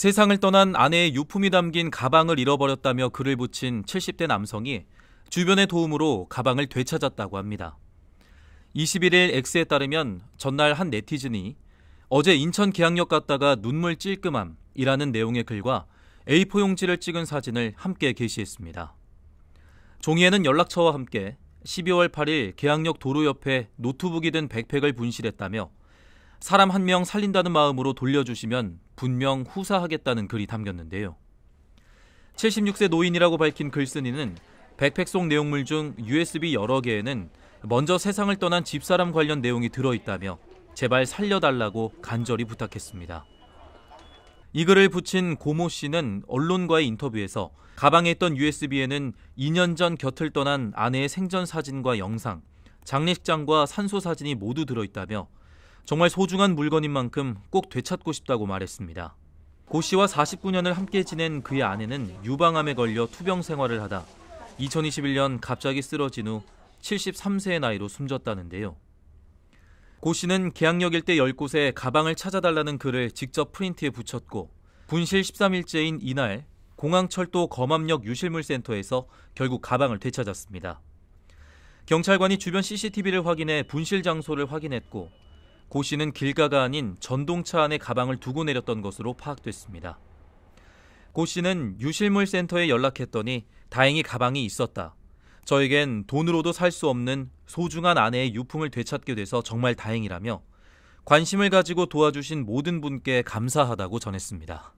세상을 떠난 아내의 유품이 담긴 가방을 잃어버렸다며 글을 붙인 70대 남성이 주변의 도움으로 가방을 되찾았다고 합니다. 21일 X에 따르면 전날 한 네티즌이 어제 인천 계양역 갔다가 눈물 찔끔함이라는 내용의 글과 A4 용지를 찍은 사진을 함께 게시했습니다. 종이에는 연락처와 함께 12월 8일 계양역 도로 옆에 노트북이 든 백팩을 분실했다며 사람 한 명 살린다는 마음으로 돌려주시면 분명 후사하겠다는 글이 담겼는데요. 76세 노인이라고 밝힌 글쓴이는 백팩 속 내용물 중 USB 여러 개에는 먼저 세상을 떠난 집사람 관련 내용이 들어있다며 제발 살려달라고 간절히 부탁했습니다. 이 글을 붙인 고모 씨는 언론과의 인터뷰에서 가방에 있던 USB에는 2년 전 곁을 떠난 아내의 생전 사진과 영상, 장례식장과 산소 사진이 모두 들어있다며 정말 소중한 물건인 만큼 꼭 되찾고 싶다고 말했습니다. 고 씨와 49년을 함께 지낸 그의 아내는 유방암에 걸려 투병 생활을 하다 2021년 갑자기 쓰러진 후 73세의 나이로 숨졌다는데요. 고 씨는 계양역일 때 10곳에 가방을 찾아달라는 글을 직접 프린트에 붙였고 분실 13일째인 이날 공항철도 검암역 유실물센터에서 결국 가방을 되찾았습니다. 경찰관이 주변 CCTV를 확인해 분실 장소를 확인했고 고 씨는 길가가 아닌 전동차 안에 가방을 두고 내렸던 것으로 파악됐습니다. 고 씨는 유실물 센터에 연락했더니 다행히 가방이 있었다. 저에겐 돈으로도 살 수 없는 소중한 아내의 유품을 되찾게 돼서 정말 다행이라며 관심을 가지고 도와주신 모든 분께 감사하다고 전했습니다.